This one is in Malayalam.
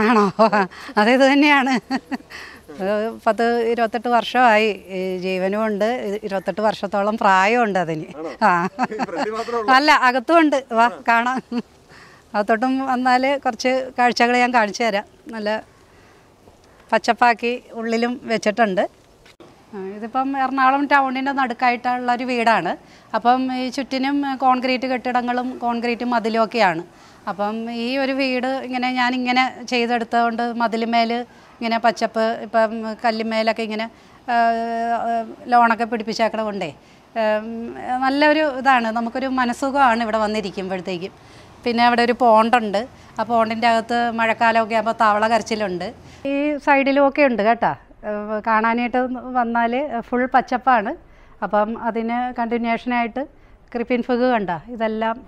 ആണോ അതേത് തന്നെയാണ് പത്ത് ഇരുപത്തെട്ട് വർഷമായി ജീവനും ഉണ്ട് ഇരുപത്തെട്ട് വർഷത്തോളം പ്രായമുണ്ട് അതിന് ആ അല്ല അകത്തുമുണ്ട് വാ കാണാം അകത്തോട്ടും വന്നാൽ കുറച്ച് കാഴ്ചകൾ ഞാൻ കാണിച്ചു തരാം നല്ല പച്ചപ്പാക്കി ഉള്ളിലും വെച്ചിട്ടുണ്ട് ഇതിപ്പം എറണാകുളം ടൗണിൻ്റെ നടുക്കായിട്ടുള്ള ഒരു വീടാണ് അപ്പം ഈ ചുറ്റിനും കോൺക്രീറ്റ് കെട്ടിടങ്ങളും കോൺക്രീറ്റ് മതിലും ഒക്കെയാണ് അപ്പം ഈ ഒരു വീട് ഇങ്ങനെ ഞാൻ ഇങ്ങനെ ചെയ്തെടുത്തതുകൊണ്ട് മതിലുമേൽ ഇങ്ങനെ പച്ചപ്പ് ഇപ്പം കല്ലുമേലൊക്കെ ഇങ്ങനെ ലോണൊക്കെ പിടിപ്പിച്ചേക്കണ കൊണ്ടേ നല്ലൊരു ഇതാണ് നമുക്കൊരു മനസ്സുഖമാണ് ഇവിടെ വന്നിരിക്കുമ്പോഴത്തേക്കും പിന്നെ അവിടെ ഒരു പോണ്ടുണ്ട് ആ പോണ്ടിൻ്റെ അകത്ത് മഴക്കാലമൊക്കെ ആകുമ്പോൾ തവള കരച്ചിലുണ്ട് ഈ സൈഡിലും ഒക്കെ ഉണ്ട് കേട്ടോ കാണാനായിട്ട് വന്നാൽ ഫുൾ പച്ചപ്പാണ് അപ്പം അതിന് കണ്ടിന്യൂഷനായിട്ട് ക്രിപ്പിൻ ഫുഗ് കണ്ട ഇതെല്ലാം